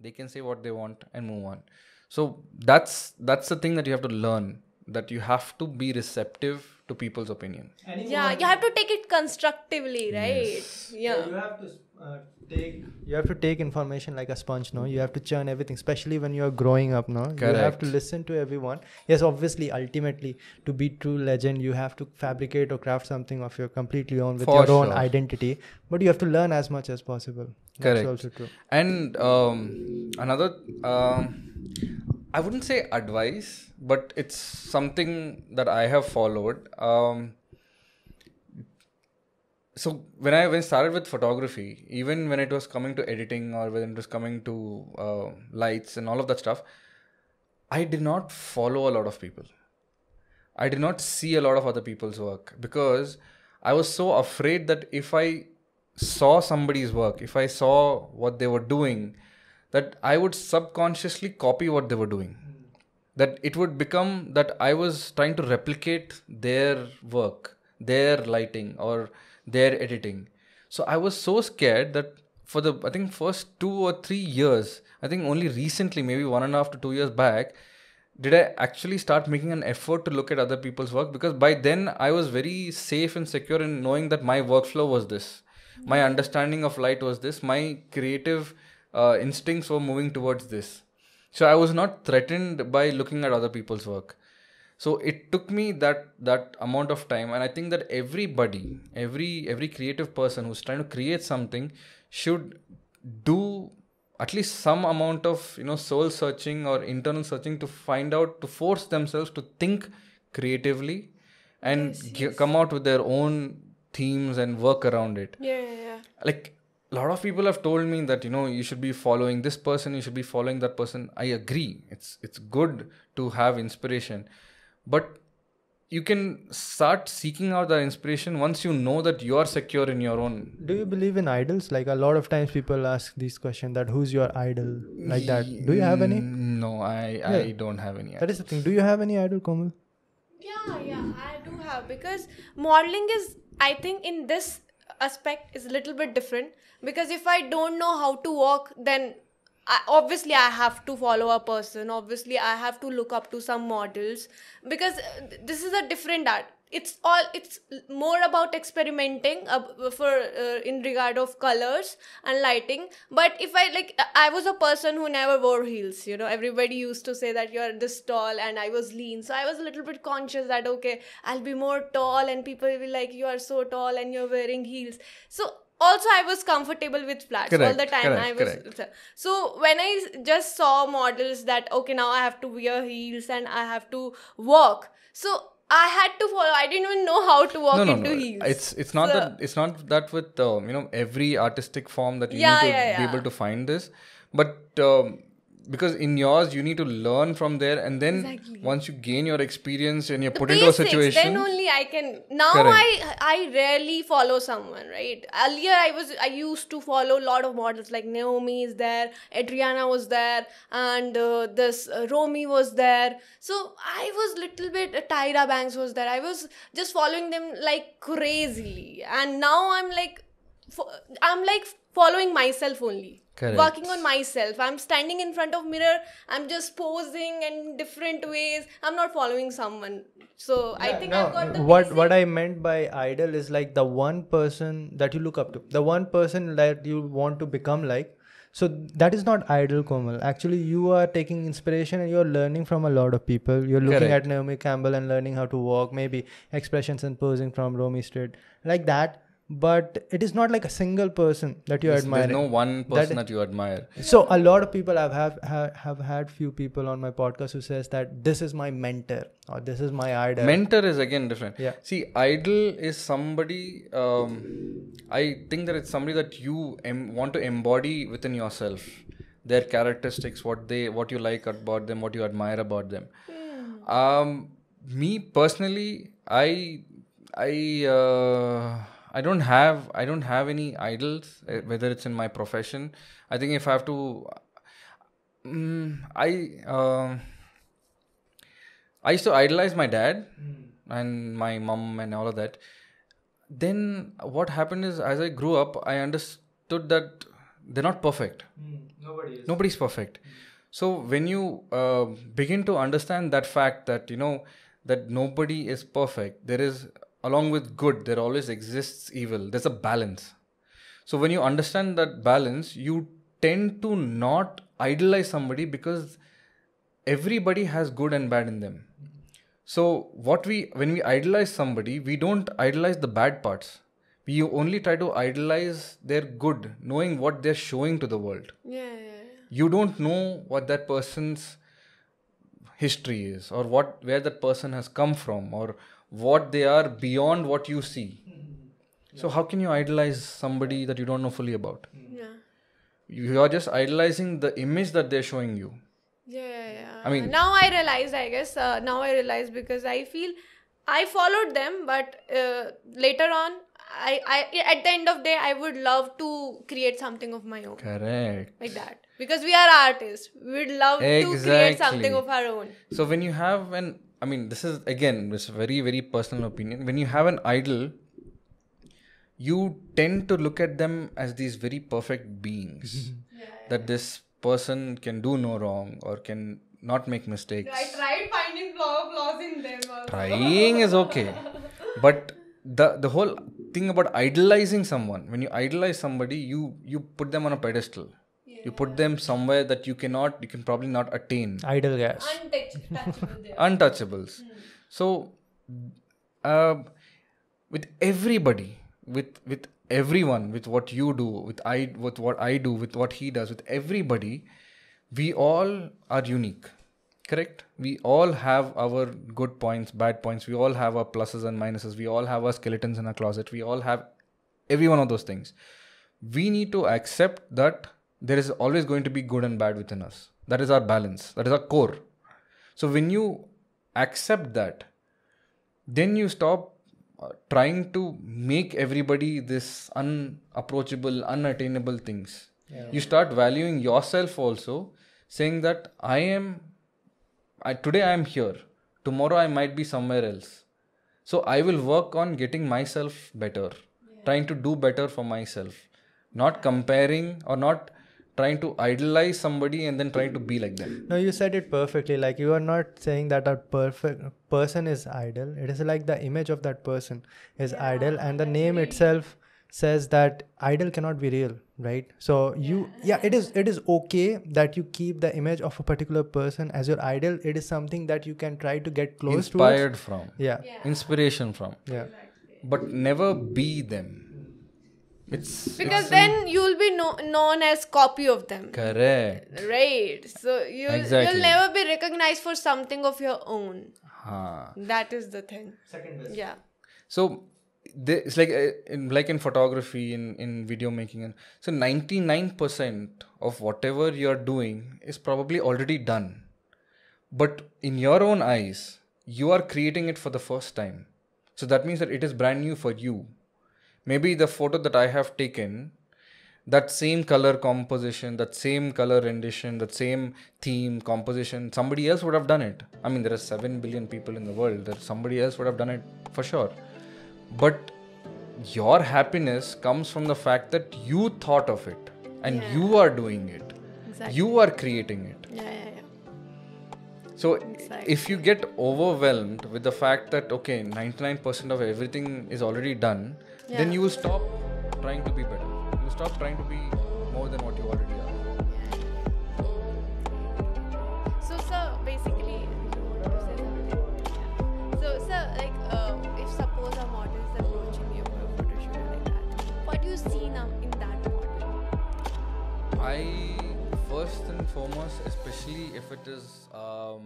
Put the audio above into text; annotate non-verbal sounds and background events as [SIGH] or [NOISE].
they can say what they want and move on so that's that's the thing that you have to learn that you have to be receptive to people's opinion Anyone yeah you have to take it constructively right yes. yeah so you have to uh, take you have to take information like a sponge no you have to churn everything especially when you're growing up no Correct. you have to listen to everyone yes obviously ultimately to be true legend you have to fabricate or craft something of your completely own with For your sure. own identity but you have to learn as much as possible Correct. That's also true. and um, another um, i wouldn't say advice but it's something that i have followed um, so when I when started with photography, even when it was coming to editing or when it was coming to uh, lights and all of that stuff, I did not follow a lot of people. I did not see a lot of other people's work because I was so afraid that if I saw somebody's work, if I saw what they were doing, that I would subconsciously copy what they were doing. Hmm. That it would become that I was trying to replicate their work their lighting or their editing. So I was so scared that for the I think first two or three years, I think only recently, maybe one and a half to two years back, did I actually start making an effort to look at other people's work because by then I was very safe and secure in knowing that my workflow was this, my mm-hmm. understanding of light was this, my creative uh, instincts were moving towards this. So I was not threatened by looking at other people's work so it took me that that amount of time and i think that everybody every every creative person who's trying to create something should do at least some amount of you know soul searching or internal searching to find out to force themselves to think creatively and yes, yes. G- come out with their own themes and work around it yeah, yeah, yeah like a lot of people have told me that you know you should be following this person you should be following that person i agree it's it's good to have inspiration but you can start seeking out the inspiration once you know that you are secure in your own do you believe in idols like a lot of times people ask this question that who's your idol like that do you have any mm, no i yeah. i don't have any idols. that is the thing do you have any idol komal yeah yeah i do have because modeling is i think in this aspect is a little bit different because if i don't know how to walk then I, obviously i have to follow a person obviously i have to look up to some models because uh, this is a different art it's all it's more about experimenting uh, for uh, in regard of colors and lighting but if i like i was a person who never wore heels you know everybody used to say that you're this tall and i was lean so i was a little bit conscious that okay i'll be more tall and people will be like you are so tall and you're wearing heels so also i was comfortable with flats correct, all the time correct, i was correct. so when i just saw models that okay now i have to wear heels and i have to walk so I had to follow. I didn't even know how to walk no, no, into no. heels. It's it's not so, that it's not that with um, you know every artistic form that you yeah, need to yeah, yeah. be able to find this, but um, because in yours you need to learn from there and then exactly. once you gain your experience and you're put basics, into a situation then only i can now correct. i i rarely follow someone right earlier i was i used to follow a lot of models like naomi is there adriana was there and uh, this uh, romy was there so i was little bit uh, tyra banks was there i was just following them like crazily and now i'm like I'm like following myself only. Correct. Working on myself. I'm standing in front of mirror. I'm just posing in different ways. I'm not following someone. So yeah, I think no, I've got the what basic. what I meant by idol is like the one person that you look up to, the one person that you want to become like. So that is not idol, Komal. Actually, you are taking inspiration and you're learning from a lot of people. You're looking Correct. at Naomi Campbell and learning how to walk, maybe expressions and posing from Romy Street, like that but it is not like a single person that you admire. There's no one person that, that, you admire. So a lot of people I've have, have have had few people on my podcast who says that this is my mentor or this is my idol. Mentor is again different. Yeah. See, idol is somebody. Um, I think that it's somebody that you em- want to embody within yourself. Their characteristics, what they, what you like about them, what you admire about them. Hmm. Um, me personally, I, I. Uh, I don't have I don't have any idols eh, whether it's in my profession. I think if I have to mm, um, I uh, I used to idolize my dad mm. and my mom and all of that. Then what happened is as I grew up I understood that they're not perfect. Mm. Nobody is. Nobody's perfect. Mm. So when you uh, begin to understand that fact that you know that nobody is perfect, there is along with good, there always exists evil. There's a balance. So when you understand that balance, you tend to not idolize somebody because everybody has good and bad in them. So what we when we idolize somebody, we don't idolize the bad parts. We only try to idolize their good, knowing what they're showing to the world. Yeah, yeah, yeah. You don't know what that person's history is or what where that person has come from or what they are beyond what you see. Hmm. So how can you idolize somebody that you don't know fully about? Hmm. Yeah. You are just idolizing the image that they're showing you. Yeah, yeah, yeah. I mean, now I realize, I guess, uh, now I realize because I feel I followed them, but uh, later on, I, I at the end of the day, I would love to create something of my own. Correct. Like that, because we are artists. We would love exactly. to create something of our own. So when you have an I mean, this is again this is very very personal opinion. When you have an idol, you tend to look at them as these very perfect beings [LAUGHS] yeah, yeah, that this person can do no wrong or can not make mistakes. I tried finding flaws in them. Also. Trying is okay, [LAUGHS] but the the whole thing about idolizing someone when you idolize somebody, you you put them on a pedestal you put them somewhere that you cannot you can probably not attain idle gas untouchables Untouchables. Hmm. so uh, with everybody with with everyone with what you do with i with what i do with what he does with everybody we all are unique correct we all have our good points bad points we all have our pluses and minuses we all have our skeletons in our closet we all have every one of those things we need to accept that there is always going to be good and bad within us. That is our balance, that is our core. So when you accept that, then you stop uh, trying to make everybody this unapproachable, unattainable things. Yeah. You start valuing yourself also, saying that I am, I, today I am here, tomorrow I might be somewhere else. So I will work on getting myself better, yeah. trying to do better for myself, not comparing or not trying to idolize somebody and then trying to be like them no you said it perfectly like you are not saying that a perfect person is idol it is like the image of that person is yeah, idol and the name itself says that idol cannot be real right so you yeah it is it is okay that you keep the image of a particular person as your idol it is something that you can try to get close to inspired towards. from yeah. yeah. inspiration from yeah but never be them it's because it's then a... you'll be no, known as copy of them correct right so you exactly. you'll never be recognized for something of your own that is the thing second best. yeah so they, it's like uh, in like in photography in in video making and so 99% of whatever you're doing is probably already done but in your own eyes you are creating it for the first time so that means that it is brand new for you maybe the photo that I have taken, that same color composition, that same color rendition, that same theme composition, somebody else would have done it. I mean, there are 7 billion people in the world, that somebody else would have done it for sure. But your happiness comes from the fact that you thought of it and yeah. you are doing it. Exactly. You are creating it. Yeah, yeah, yeah. So exactly. if you get overwhelmed with the fact that okay, 99% of everything is already done, yeah. then you will stop trying to be better. You stop trying to be more than what you already are. So, basically, so, like, um, if suppose photo shoot like that, what do you see now in that model? I first and foremost, especially if it is. Um,